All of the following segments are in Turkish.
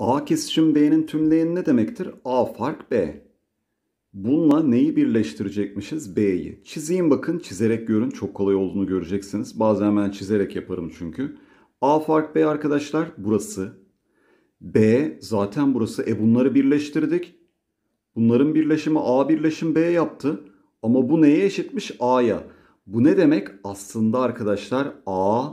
A kesişim B'nin tümleyeni ne demektir? A fark B. Bununla neyi birleştirecekmişiz? B'yi. Çizeyim bakın. Çizerek görün. Çok kolay olduğunu göreceksiniz. Bazen ben çizerek yaparım çünkü. A fark B arkadaşlar burası. B zaten burası. E bunları birleştirdik. Bunların birleşimi A birleşim B yaptı. Ama bu neye eşitmiş? A'ya. Bu ne demek? Aslında arkadaşlar A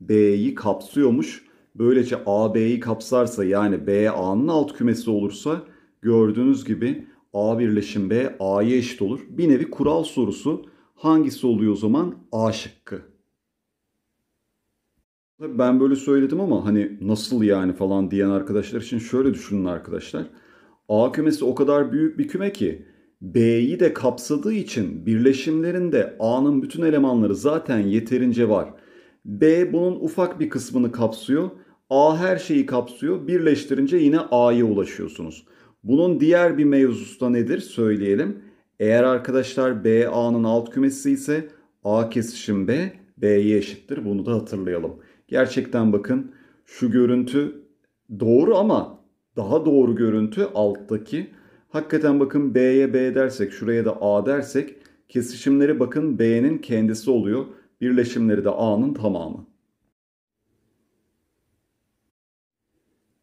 B'yi kapsıyormuş böylece AB'yi kapsarsa yani B A'nın alt kümesi olursa gördüğünüz gibi A birleşim B A'ya eşit olur. Bir nevi kural sorusu hangisi oluyor o zaman? A şıkkı. Tabii ben böyle söyledim ama hani nasıl yani falan diyen arkadaşlar için şöyle düşünün arkadaşlar. A kümesi o kadar büyük bir küme ki B'yi de kapsadığı için birleşimlerinde A'nın bütün elemanları zaten yeterince var. B bunun ufak bir kısmını kapsıyor. A her şeyi kapsıyor. Birleştirince yine A'ya ulaşıyorsunuz. Bunun diğer bir mevzusu da nedir söyleyelim. Eğer arkadaşlar B A'nın alt kümesi ise A kesişim B, B'ye eşittir. Bunu da hatırlayalım. Gerçekten bakın şu görüntü doğru ama daha doğru görüntü alttaki. Hakikaten bakın B'ye B dersek, şuraya da A dersek kesişimleri bakın B'nin kendisi oluyor birleşimleri de A'nın tamamı.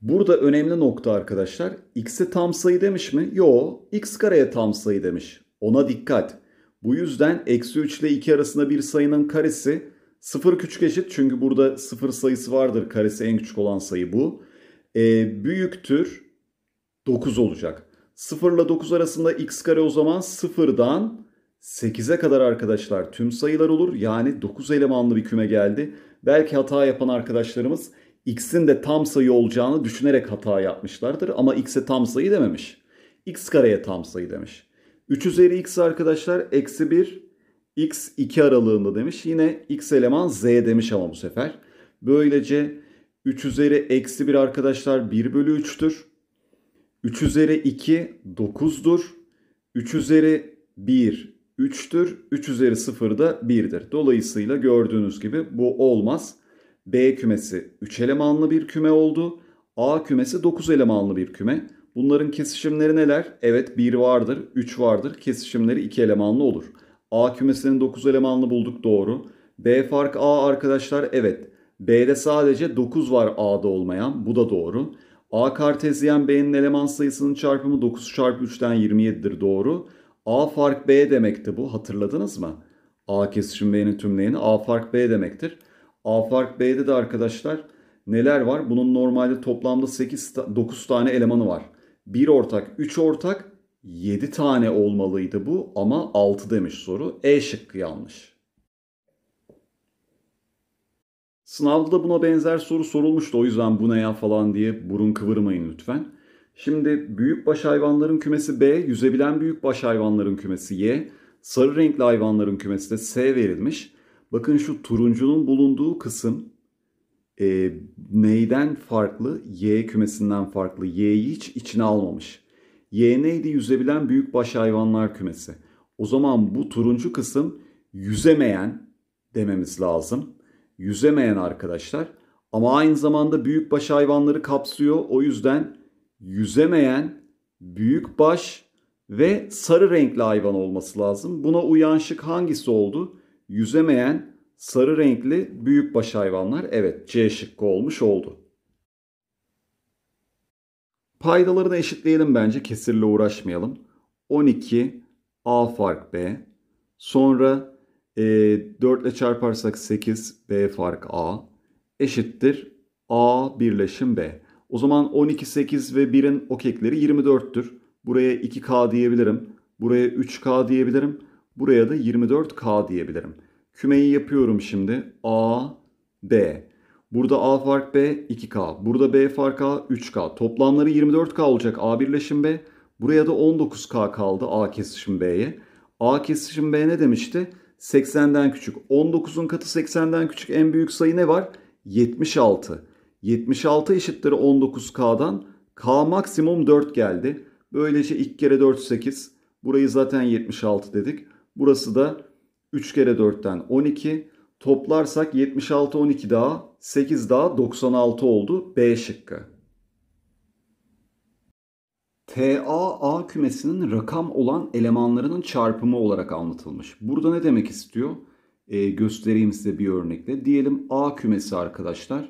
Burada önemli nokta arkadaşlar. X'e tam sayı demiş mi? Yo. X kareye tam sayı demiş. Ona dikkat. Bu yüzden eksi 3 ile 2 arasında bir sayının karesi 0 küçük eşit. Çünkü burada 0 sayısı vardır. Karesi en küçük olan sayı bu. E, büyüktür 9 olacak. 0 ile 9 arasında x kare o zaman 0'dan 8'e kadar arkadaşlar tüm sayılar olur. Yani 9 elemanlı bir küme geldi. Belki hata yapan arkadaşlarımız x'in de tam sayı olacağını düşünerek hata yapmışlardır. Ama x'e tam sayı dememiş. x kareye tam sayı demiş. 3 üzeri x arkadaşlar eksi 1 x 2 aralığında demiş. Yine x eleman z demiş ama bu sefer. Böylece 3 üzeri eksi 1 arkadaşlar 1 bölü 3'tür. 3 üzeri 2 9'dur. 3 üzeri 1 3'tür. 3 üzeri 0 da 1'dir. Dolayısıyla gördüğünüz gibi bu olmaz. B kümesi 3 elemanlı bir küme oldu. A kümesi 9 elemanlı bir küme. Bunların kesişimleri neler? Evet 1 vardır, 3 vardır. Kesişimleri 2 elemanlı olur. A kümesinin 9 elemanlı bulduk doğru. B fark A arkadaşlar evet. B'de sadece 9 var A'da olmayan. Bu da doğru. A kartezyen B'nin eleman sayısının çarpımı 9 çarpı 3'ten 27'dir doğru. A fark B demekti bu. Hatırladınız mı? A kesişim B'nin tümleyeni A fark B demektir. A fark B'de de arkadaşlar neler var? Bunun normalde toplamda 8 9 tane elemanı var. 1 ortak, 3 ortak, 7 tane olmalıydı bu ama 6 demiş soru. E şıkkı yanlış. Sınavda da buna benzer soru sorulmuştu. O yüzden bu ne ya falan diye burun kıvırmayın lütfen. Şimdi büyük baş hayvanların kümesi B, yüzebilen büyük baş hayvanların kümesi Y, sarı renkli hayvanların kümesi de S verilmiş. Bakın şu turuncunun bulunduğu kısım e, neyden farklı? Y kümesinden farklı. Y'yi hiç içine almamış. Y neydi? Yüzebilen büyük baş hayvanlar kümesi. O zaman bu turuncu kısım yüzemeyen dememiz lazım. Yüzemeyen arkadaşlar. Ama aynı zamanda büyük baş hayvanları kapsıyor. O yüzden yüzemeyen, büyük baş ve sarı renkli hayvan olması lazım. Buna uyan şık hangisi oldu? Yüzemeyen, sarı renkli büyük baş hayvanlar. Evet C şıkkı olmuş oldu. Paydalarını eşitleyelim bence kesirle uğraşmayalım. 12 A fark B. Sonra e, 4 ile çarparsak 8 B fark A. Eşittir A birleşim B. O zaman 12, 8 ve 1'in okekleri 24'tür. Buraya 2K diyebilirim. Buraya 3K diyebilirim. Buraya da 24K diyebilirim. Kümeyi yapıyorum şimdi. A, B. Burada A fark B 2K. Burada B fark A 3K. Toplamları 24K olacak A birleşim B. Buraya da 19K kaldı A kesişim B'ye. A kesişim B ne demişti? 80'den küçük. 19'un katı 80'den küçük en büyük sayı ne var? 76. 76 eşittir 19K'dan K maksimum 4 geldi. Böylece 2 kere 4 8. Burayı zaten 76 dedik. Burası da 3 kere 4'ten 12. Toplarsak 76 12 daha 8 daha 96 oldu. B şıkkı. A kümesinin rakam olan elemanlarının çarpımı olarak anlatılmış. Burada ne demek istiyor? Ee, göstereyim size bir örnekle. Diyelim A kümesi arkadaşlar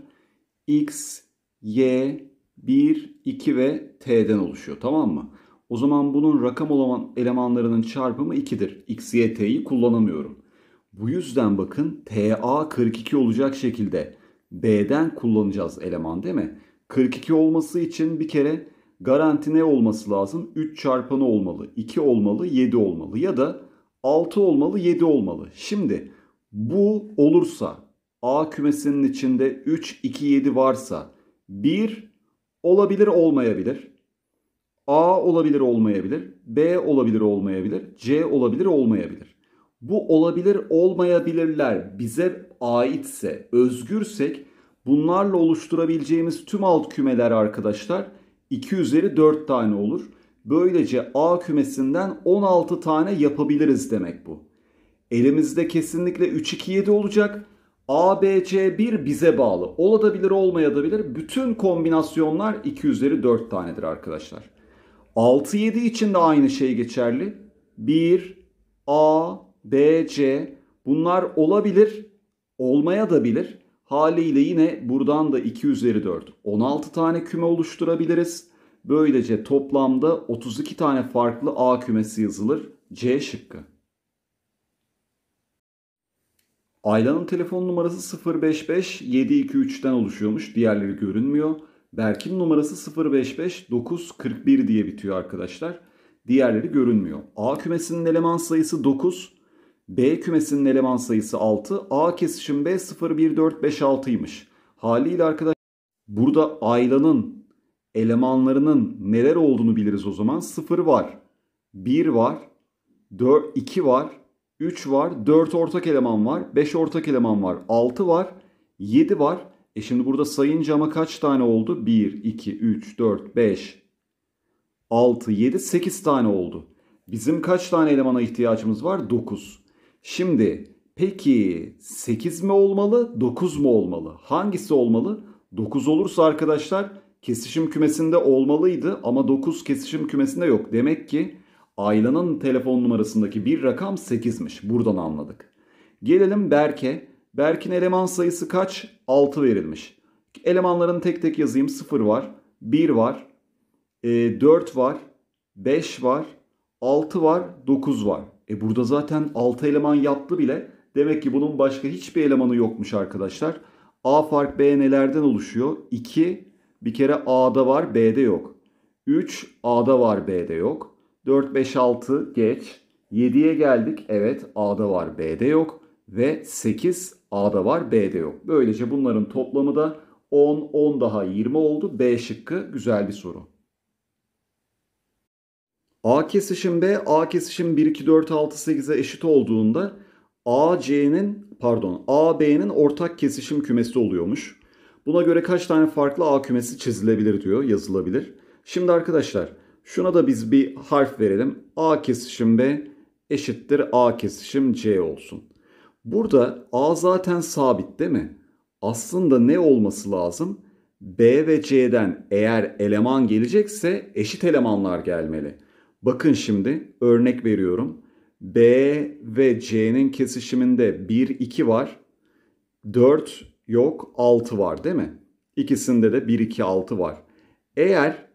x, y, 1, 2 ve t'den oluşuyor. Tamam mı? O zaman bunun rakam olan elemanlarının çarpımı 2'dir. x, y, t'yi kullanamıyorum. Bu yüzden bakın TA 42 olacak şekilde B'den kullanacağız eleman değil mi? 42 olması için bir kere garanti ne olması lazım? 3 çarpanı olmalı, 2 olmalı, 7 olmalı ya da 6 olmalı, 7 olmalı. Şimdi bu olursa A kümesinin içinde 3, 2, 7 varsa 1 olabilir olmayabilir. A olabilir olmayabilir. B olabilir olmayabilir. C olabilir olmayabilir. Bu olabilir olmayabilirler bize aitse, özgürsek bunlarla oluşturabileceğimiz tüm alt kümeler arkadaşlar 2 üzeri 4 tane olur. Böylece A kümesinden 16 tane yapabiliriz demek bu. Elimizde kesinlikle 3 2 7 olacak. ABC1 bize bağlı. Olabilir olmayabilir. Bütün kombinasyonlar 2 üzeri 4 tanedir arkadaşlar. 6 7 için de aynı şey geçerli. 1 A B C bunlar olabilir olmaya da bilir. Haliyle yine buradan da 2 üzeri 4. 16 tane küme oluşturabiliriz. Böylece toplamda 32 tane farklı A kümesi yazılır. C şıkkı. Ayla'nın telefon numarası 055 723'ten oluşuyormuş. Diğerleri görünmüyor. Berk'in numarası 055 941 diye bitiyor arkadaşlar. Diğerleri görünmüyor. A kümesinin eleman sayısı 9. B kümesinin eleman sayısı 6. A kesişim B 01456'ymış. Haliyle arkadaşlar burada Ayla'nın elemanlarının neler olduğunu biliriz o zaman. 0 var. 1 var. 4, 2 var. 3 var, 4 ortak eleman var, 5 ortak eleman var, 6 var, 7 var. E şimdi burada sayınca ama kaç tane oldu? 1, 2, 3, 4, 5, 6, 7, 8 tane oldu. Bizim kaç tane elemana ihtiyacımız var? 9. Şimdi peki 8 mi olmalı, 9 mu olmalı? Hangisi olmalı? 9 olursa arkadaşlar kesişim kümesinde olmalıydı ama 9 kesişim kümesinde yok. Demek ki Ayla'nın telefon numarasındaki bir rakam 8'miş. Buradan anladık. Gelelim Berk'e. Berk'in eleman sayısı kaç? 6 verilmiş. Elemanların tek tek yazayım. 0 var, 1 var, 4 e, var, 5 var, 6 var, 9 var. E burada zaten 6 eleman yaptı bile. Demek ki bunun başka hiçbir elemanı yokmuş arkadaşlar. A fark B nelerden oluşuyor? 2 bir kere A'da var B'de yok. 3 A'da var B'de yok. 4, 5, 6 geç. 7'ye geldik. Evet A'da var B'de yok. Ve 8 A'da var B'de yok. Böylece bunların toplamı da 10, 10 daha 20 oldu. B şıkkı güzel bir soru. A kesişim B, A kesişim 1, 2, 4, 6, 8'e eşit olduğunda A, C'nin pardon A, B'nin ortak kesişim kümesi oluyormuş. Buna göre kaç tane farklı A kümesi çizilebilir diyor, yazılabilir. Şimdi arkadaşlar Şuna da biz bir harf verelim. A kesişim b eşittir A kesişim C olsun. Burada A zaten sabit değil mi? Aslında ne olması lazım? B ve C'den eğer eleman gelecekse eşit elemanlar gelmeli. Bakın şimdi örnek veriyorum. B ve C'nin kesişiminde 1, 2 var. 4 yok, 6 var değil mi? İkisinde de 1, 2, 6 var. Eğer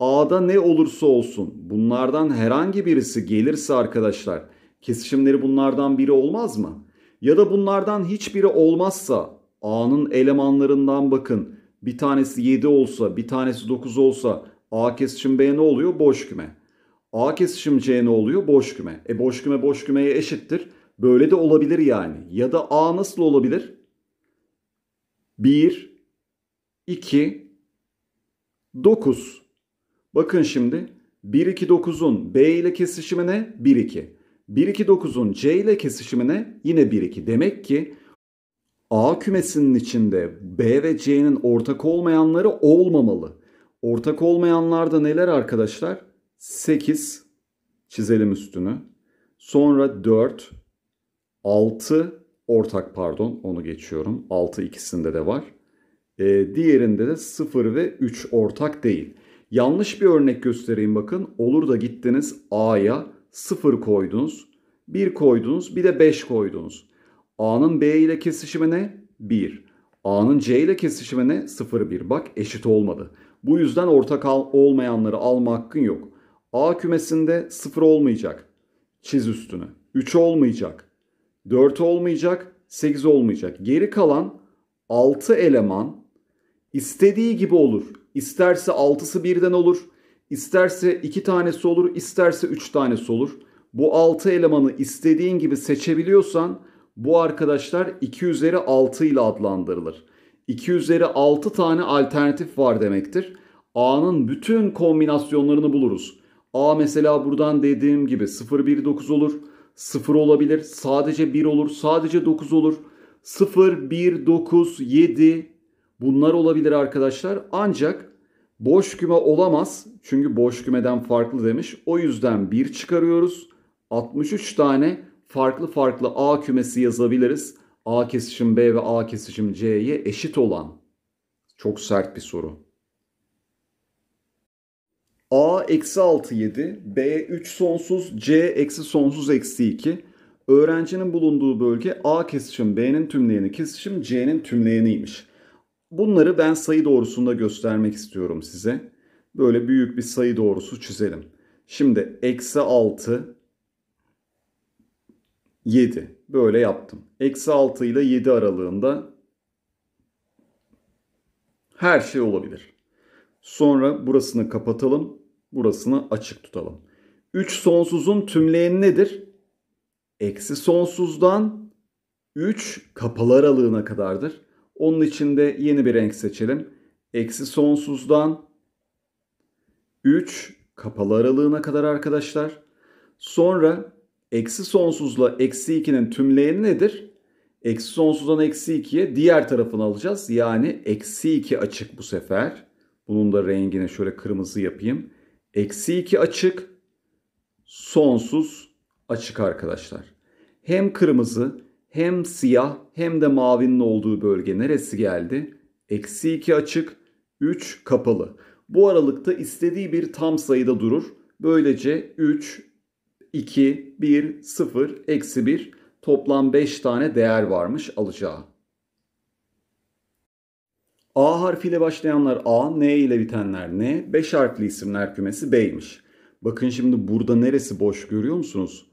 A'da ne olursa olsun bunlardan herhangi birisi gelirse arkadaşlar kesişimleri bunlardan biri olmaz mı? Ya da bunlardan hiçbiri olmazsa A'nın elemanlarından bakın bir tanesi 7 olsa bir tanesi 9 olsa A kesişim B ne oluyor? Boş küme. A kesişim C ne oluyor? Boş küme. E boş küme boş kümeye eşittir. Böyle de olabilir yani. Ya da A nasıl olabilir? 1, 2, 9. Bakın şimdi 1 2 9'un B ile kesişimine 1 2. 1 2 9'un C ile kesişimine yine 1 2. Demek ki A kümesinin içinde B ve C'nin ortak olmayanları olmamalı. Ortak olmayanlar da neler arkadaşlar? 8 çizelim üstünü. Sonra 4 6 ortak pardon onu geçiyorum. 6 ikisinde de var. E, diğerinde de 0 ve 3 ortak değil. Yanlış bir örnek göstereyim bakın. Olur da gittiniz A'ya 0 koydunuz. 1 koydunuz bir de 5 koydunuz. A'nın B ile kesişimi ne? 1. A'nın C ile kesişimi ne? 0 1. Bak eşit olmadı. Bu yüzden ortak al olmayanları alma hakkın yok. A kümesinde 0 olmayacak. Çiz üstünü. 3 olmayacak. 4 olmayacak. 8 olmayacak. Geri kalan 6 eleman istediği gibi olur. İsterse altısı birden olur. isterse iki tanesi olur. isterse üç tanesi olur. Bu altı elemanı istediğin gibi seçebiliyorsan bu arkadaşlar 2 üzeri 6 ile adlandırılır. 2 üzeri 6 tane alternatif var demektir. A'nın bütün kombinasyonlarını buluruz. A mesela buradan dediğim gibi 0, 1, 9 olur. 0 olabilir. Sadece 1 olur. Sadece 9 olur. 0, 1, 9, 7, Bunlar olabilir arkadaşlar. Ancak boş küme olamaz. Çünkü boş kümeden farklı demiş. O yüzden 1 çıkarıyoruz. 63 tane farklı farklı A kümesi yazabiliriz. A kesişim B ve A kesişim C'ye eşit olan. Çok sert bir soru. A eksi 6 7, B 3 sonsuz, C eksi sonsuz eksi 2. Öğrencinin bulunduğu bölge A kesişim B'nin tümleyeni kesişim C'nin tümleyeniymiş. Bunları ben sayı doğrusunda göstermek istiyorum size. Böyle büyük bir sayı doğrusu çizelim. Şimdi eksi 6, 7. Böyle yaptım. Eksi 6 ile 7 aralığında her şey olabilir. Sonra burasını kapatalım. Burasını açık tutalım. 3 sonsuzun tümleyeni nedir? Eksi sonsuzdan 3 kapalı aralığına kadardır. Onun için de yeni bir renk seçelim. Eksi sonsuzdan 3 kapalı aralığına kadar arkadaşlar. Sonra eksi sonsuzla eksi 2'nin tümleyeni nedir? Eksi sonsuzdan eksi 2'ye diğer tarafını alacağız. Yani eksi 2 açık bu sefer. Bunun da rengine şöyle kırmızı yapayım. Eksi 2 açık. Sonsuz açık arkadaşlar. Hem kırmızı hem siyah hem de mavinin olduğu bölge neresi geldi? Eksi 2 açık, 3 kapalı. Bu aralıkta istediği bir tam sayıda durur. Böylece 3, 2, 1, 0, eksi 1 toplam 5 tane değer varmış alacağı. A harfiyle başlayanlar A, N ile bitenler N, 5 harfli isimler kümesi B'ymiş. Bakın şimdi burada neresi boş görüyor musunuz?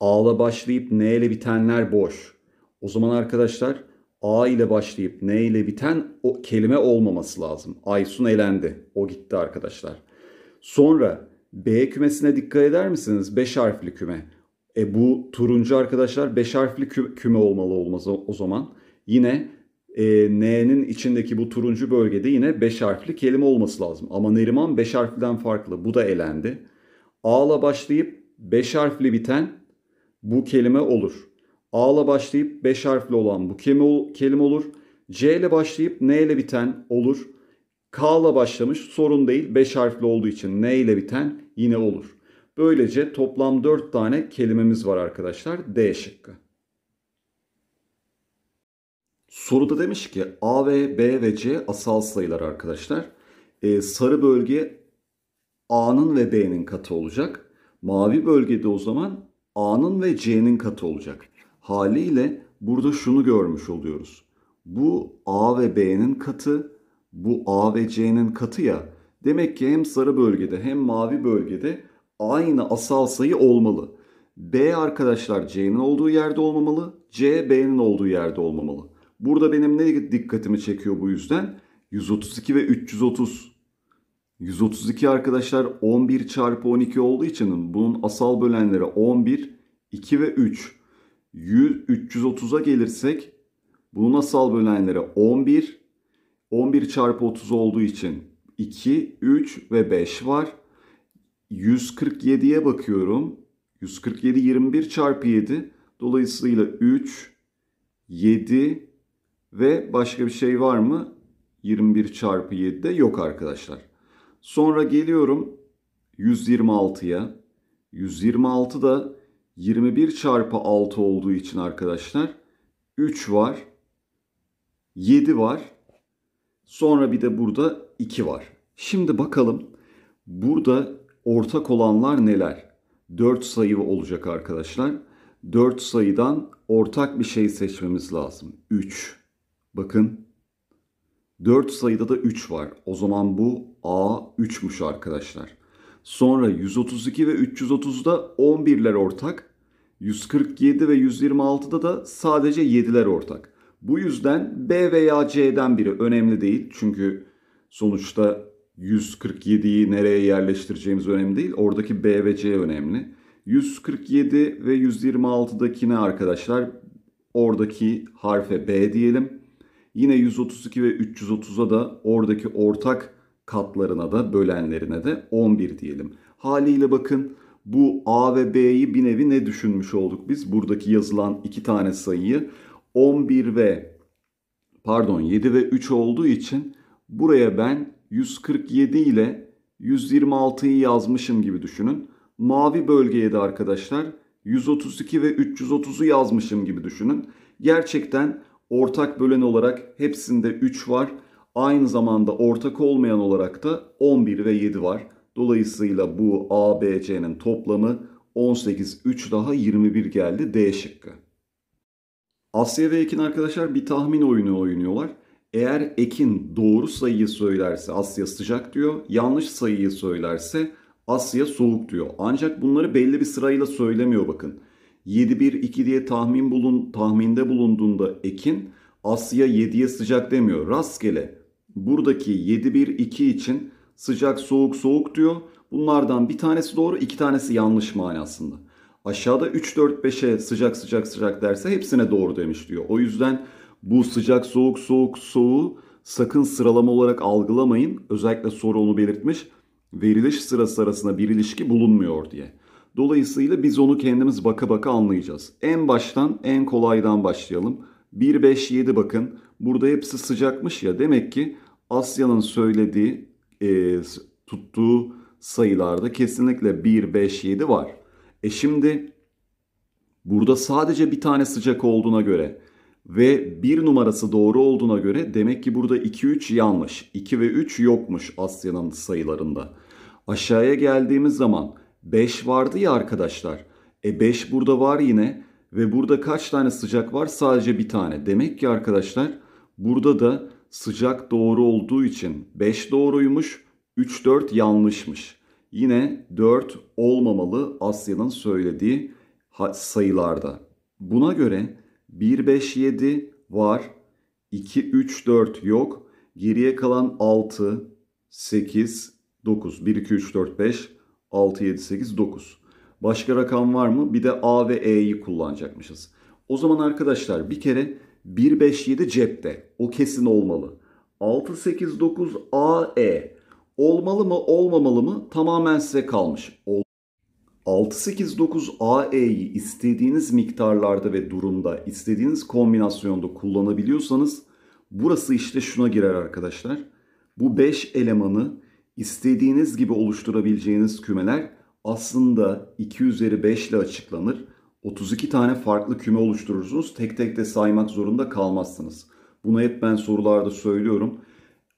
A ile başlayıp N ile bitenler boş. O zaman arkadaşlar A ile başlayıp N ile biten o kelime olmaması lazım. Aysun elendi. O gitti arkadaşlar. Sonra B kümesine dikkat eder misiniz? 5 harfli küme. E bu turuncu arkadaşlar 5 harfli küme olmalı olmaz o, o zaman. Yine e, N'nin içindeki bu turuncu bölgede yine 5 harfli kelime olması lazım. Ama Neriman 5 harfliden farklı. Bu da elendi. A ile başlayıp 5 harfli biten bu kelime olur. A ile başlayıp 5 harfli olan bu kelime olur. C ile başlayıp N ile biten olur. K ile başlamış sorun değil 5 harfli olduğu için N ile biten yine olur. Böylece toplam 4 tane kelimemiz var arkadaşlar D şıkkı. Soruda demiş ki A ve B ve C asal sayılar arkadaşlar. Ee, sarı bölge A'nın ve B'nin katı olacak. Mavi bölgede o zaman A'nın ve C'nin katı olacak. Haliyle burada şunu görmüş oluyoruz. Bu A ve B'nin katı, bu A ve C'nin katı ya. Demek ki hem sarı bölgede hem mavi bölgede aynı asal sayı olmalı. B arkadaşlar C'nin olduğu yerde olmamalı. C B'nin olduğu yerde olmamalı. Burada benim ne dikkatimi çekiyor bu yüzden? 132 ve 330 132 arkadaşlar 11 çarpı 12 olduğu için bunun asal bölenleri 11, 2 ve 3. 330'a gelirsek bunun asal bölenleri 11, 11 çarpı 30 olduğu için 2, 3 ve 5 var. 147'ye bakıyorum. 147 21 çarpı 7. Dolayısıyla 3, 7 ve başka bir şey var mı? 21 çarpı 7'de yok arkadaşlar. Sonra geliyorum 126'ya. 126 da 21 çarpı 6 olduğu için arkadaşlar 3 var. 7 var. Sonra bir de burada 2 var. Şimdi bakalım burada ortak olanlar neler? 4 sayı olacak arkadaşlar. 4 sayıdan ortak bir şey seçmemiz lazım. 3. Bakın 4 sayıda da 3 var. O zaman bu A 3'müş arkadaşlar. Sonra 132 ve 330'da 11'ler ortak. 147 ve 126'da da sadece 7'ler ortak. Bu yüzden B veya C'den biri önemli değil. Çünkü sonuçta 147'yi nereye yerleştireceğimiz önemli değil. Oradaki B ve C önemli. 147 ve 126'dakine arkadaşlar oradaki harfe B diyelim. Yine 132 ve 330'a da oradaki ortak katlarına da bölenlerine de 11 diyelim. Haliyle bakın bu A ve B'yi bir nevi ne düşünmüş olduk biz? Buradaki yazılan iki tane sayıyı 11 ve pardon 7 ve 3 olduğu için buraya ben 147 ile 126'yı yazmışım gibi düşünün. Mavi bölgeye de arkadaşlar 132 ve 330'u yazmışım gibi düşünün. Gerçekten Ortak bölen olarak hepsinde 3 var. Aynı zamanda ortak olmayan olarak da 11 ve 7 var. Dolayısıyla bu ABC'nin toplamı 18, 3 daha 21 geldi D şıkkı. Asya ve Ekin arkadaşlar bir tahmin oyunu oynuyorlar. Eğer Ekin doğru sayıyı söylerse Asya sıcak diyor. Yanlış sayıyı söylerse Asya soğuk diyor. Ancak bunları belli bir sırayla söylemiyor bakın. 7-1-2 diye tahmin bulun, tahminde bulunduğunda Ekin Asya 7'ye sıcak demiyor. Rastgele buradaki 7-1-2 için sıcak soğuk soğuk diyor. Bunlardan bir tanesi doğru iki tanesi yanlış manasında. Aşağıda 3-4-5'e sıcak sıcak sıcak derse hepsine doğru demiş diyor. O yüzden bu sıcak soğuk soğuk soğuğu sakın sıralama olarak algılamayın. Özellikle soru onu belirtmiş. Veriliş sırası arasında bir ilişki bulunmuyor diye. Dolayısıyla biz onu kendimiz baka baka anlayacağız. En baştan en kolaydan başlayalım. 1, 5, 7 bakın. Burada hepsi sıcakmış ya. Demek ki Asya'nın söylediği, e, tuttuğu sayılarda kesinlikle 1, 5, 7 var. E şimdi burada sadece bir tane sıcak olduğuna göre ve bir numarası doğru olduğuna göre demek ki burada 2-3 yanlış. 2 ve 3 yokmuş Asya'nın sayılarında. Aşağıya geldiğimiz zaman 5 vardı ya arkadaşlar. E 5 burada var yine ve burada kaç tane sıcak var? Sadece bir tane. Demek ki arkadaşlar burada da sıcak doğru olduğu için 5 doğruymuş, 3 4 yanlışmış. Yine 4 olmamalı Asya'nın söylediği sayılarda. Buna göre 1 5 7 var, 2 3 4 yok. Geriye kalan 6 8 9 1 2 3 4 5 6, 7, 8, 9. Başka rakam var mı? Bir de A ve E'yi kullanacakmışız. O zaman arkadaşlar bir kere 1, 5, 7 cepte. O kesin olmalı. 6, 8, 9, A, E. Olmalı mı olmamalı mı tamamen size kalmış. 6, 8, 9, A, E'yi istediğiniz miktarlarda ve durumda istediğiniz kombinasyonda kullanabiliyorsanız burası işte şuna girer arkadaşlar. Bu 5 elemanı istediğiniz gibi oluşturabileceğiniz kümeler aslında 2 üzeri 5 ile açıklanır. 32 tane farklı küme oluşturursunuz. Tek tek de saymak zorunda kalmazsınız. Bunu hep ben sorularda söylüyorum.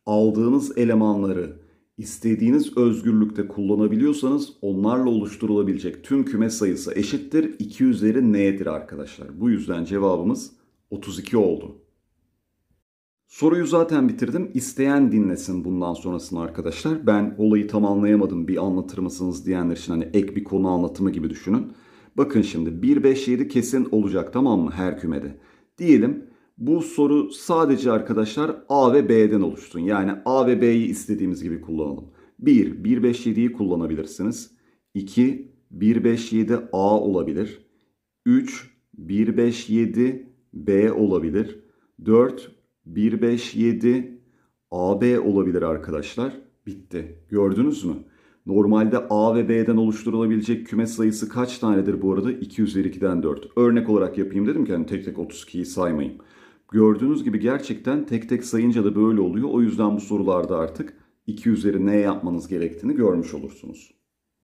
Aldığınız elemanları istediğiniz özgürlükte kullanabiliyorsanız onlarla oluşturulabilecek tüm küme sayısı eşittir. 2 üzeri n'dir arkadaşlar. Bu yüzden cevabımız 32 oldu. Soruyu zaten bitirdim. İsteyen dinlesin bundan sonrasını arkadaşlar. Ben olayı tam anlayamadım bir anlatır mısınız diyenler için hani ek bir konu anlatımı gibi düşünün. Bakın şimdi 1, 5, 7 kesin olacak tamam mı her kümede? Diyelim bu soru sadece arkadaşlar A ve B'den oluşsun. Yani A ve B'yi istediğimiz gibi kullanalım. 1, 1, 5, 7'yi kullanabilirsiniz. 2, 1, 5, 7 A olabilir. 3, 1, 5, 7 B olabilir. 4, 1, 5, 7, AB olabilir arkadaşlar. Bitti. Gördünüz mü? Normalde A ve B'den oluşturulabilecek küme sayısı kaç tanedir bu arada? 2 üzeri 2'den 4. Örnek olarak yapayım dedim ki hani tek tek 32'yi saymayayım. Gördüğünüz gibi gerçekten tek tek sayınca da böyle oluyor. O yüzden bu sorularda artık 2 üzeri ne yapmanız gerektiğini görmüş olursunuz.